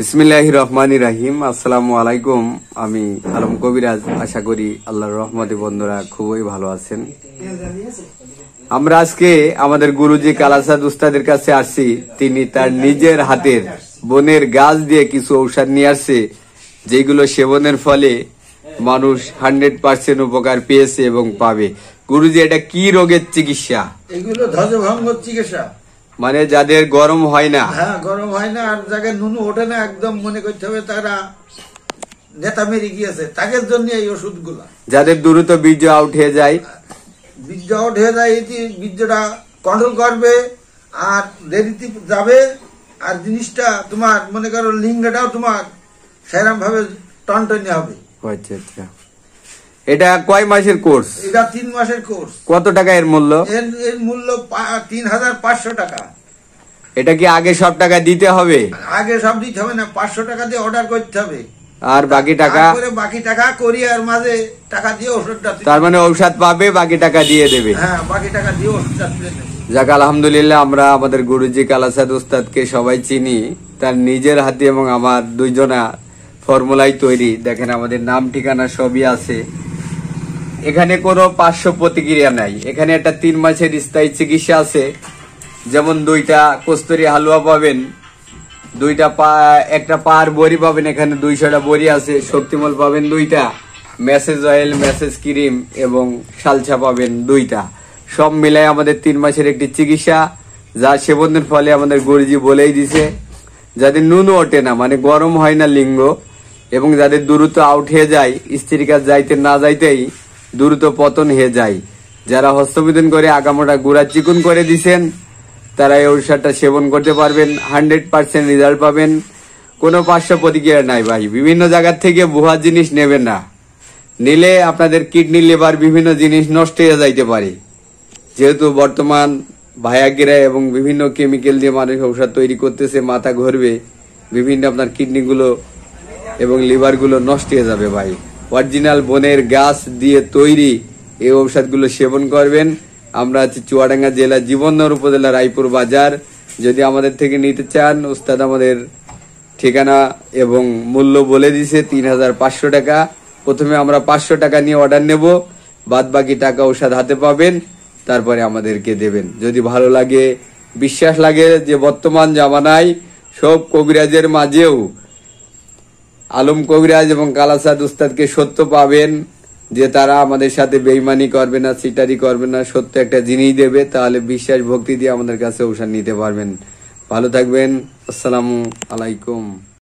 বিসমিল্লাহ রহমান রাহিম আসসালামু আলাইকুম আমি আলম কবিরাজ আশা করি আল্লাহর রহমতে বন্ধুরা খুবই ভালো আছেন আমরা আজকে আমাদের গুরুজি কালাসাদ উস্তাদের কাছে আসছি তিনি তার নিজের হাতের বনের গাছ দিয়ে কিছু ঔষধ নিয়ে আসছে যেগুলো সেবনের ফলে মানুষ হান্ড্রেড পার্সেন্ট উপকার পেয়েছে এবং পাবে গুরুজি এটা কি রোগের চিকিৎসা এগুলো ধ্বজভঙ্গ চিকিৎসা মানে যাদের গরম হয় না হ্যাঁ গরম হয় না আর যাকে নুনু ওঠে না একদম মনে করতে হবে তারা নেতা মেরে গিয়েছে তাদের জন্য এই ওষুধগুলা যাদের দ্রুত বীর্য আউট হয়ে যায় বীর্য আউট হয়ে যায় এটি বীর্যটা কন্ট্রোল করবে আর দেরিতে যাবে আর জিনিসটা তোমার মনে করো লিঙ্গটাও তোমার সেরকম ভাবে টনটনি হবে আচ্ছা আচ্ছা এটা কয় মাসের কোর্স এটা তিন মাসের কোর্স কত টাকা এর মূল্য এর মূল্য তিন হাজার পাঁচশো টাকা এটা কি আগে সব টাকা দিতে হবে আগে সব দিতে হবে না পাঁচশো টাকা দিয়ে অর্ডার করতে হবে আর বাকি টাকা বাকি টাকা করি আর মাঝে টাকা দিয়ে ওষুধটা তার মানে ঔষধ পাবে বাকি টাকা দিয়ে দেবে হ্যাঁ বাকি টাকা দিয়ে ওষুধটা তুলে যাক আলহামদুলিল্লাহ আমরা আমাদের গুরুজি কালাসাদ উস্তাদকে সবাই চিনি তার নিজের হাতে এবং আমার দুইজনা ফর্মুলাই তৈরি দেখেন আমাদের নাম ঠিকানা সবই আছে এখানে কোনো পার্শ্ব প্রতিক্রিয়া নাই এখানে একটা তিন মাসের স্থায়ী চিকিৎসা আছে যেমন দুইটা কস্তুরি হালুয়া পাবেন দুইটা পা একটা পার বড়ি পাবেন এখানে দুইশোটা বড়ি আছে শক্তিমল পাবেন দুইটা মেসেজ অয়েল মেসেজ ক্রিম এবং সালছা পাবেন দুইটা সব মিলাই আমাদের তিন মাসের একটি চিকিৎসা যা সেবনের ফলে আমাদের গুরুজি বলেই দিছে যাদের নুন ওঠে না মানে গরম হয় না লিঙ্গ এবং যাদের দ্রুত আউট হয়ে যায় স্ত্রীর কাজ যাইতে না যাইতেই দ্রুত পতন হয়ে যায় যারা হস্তবিদন করে আগামটা গুড়া চিকুন করে দিছেন তারা এই ঔষধটা সেবন করতে পারবেন হান্ড্রেড পার্সেন্ট রেজাল্ট পাবেন কোনো পার্শ্ব প্রতিক্রিয়া নাই ভাই বিভিন্ন জায়গার থেকে ভুয়া জিনিস নেবেন না নিলে আপনাদের কিডনি লেবার বিভিন্ন জিনিস নষ্ট হয়ে যাইতে পারে যেহেতু বর্তমান ভায়াগিরা এবং বিভিন্ন কেমিক্যাল দিয়ে মানুষ ঔষধ তৈরি করতেছে মাথা ঘরবে বিভিন্ন আপনার কিডনিগুলো এবং লিভারগুলো নষ্ট হয়ে যাবে ভাই অরিজিনাল বনের গাছ দিয়ে তৈরি এই ঔষধগুলো সেবন করবেন আমরা আছি চুয়াডাঙ্গা জেলা জীবননগর উপজেলা রায়পুর বাজার যদি আমাদের থেকে নিতে চান উস্তাদ আমাদের ঠিকানা এবং মূল্য বলে দিছে তিন হাজার পাঁচশো টাকা প্রথমে আমরা পাঁচশো টাকা নিয়ে অর্ডার নেব বাদ বাকি টাকা ঔষধ হাতে পাবেন তারপরে আমাদেরকে দেবেন যদি ভালো লাগে বিশ্বাস লাগে যে বর্তমান জামানায় সব কবিরাজের মাঝেও আলম কবিরাজ এবং কালাসাদ উস্তাদকে সত্য পাবেন যে তারা আমাদের সাথে বেইমানি করবে না সিটারি করবে না সত্য একটা জিনিস দেবে তাহলে বিশ্বাস ভক্তি দিয়ে আমাদের কাছে ঔষধ নিতে পারবেন ভালো থাকবেন আসসালামু আলাইকুম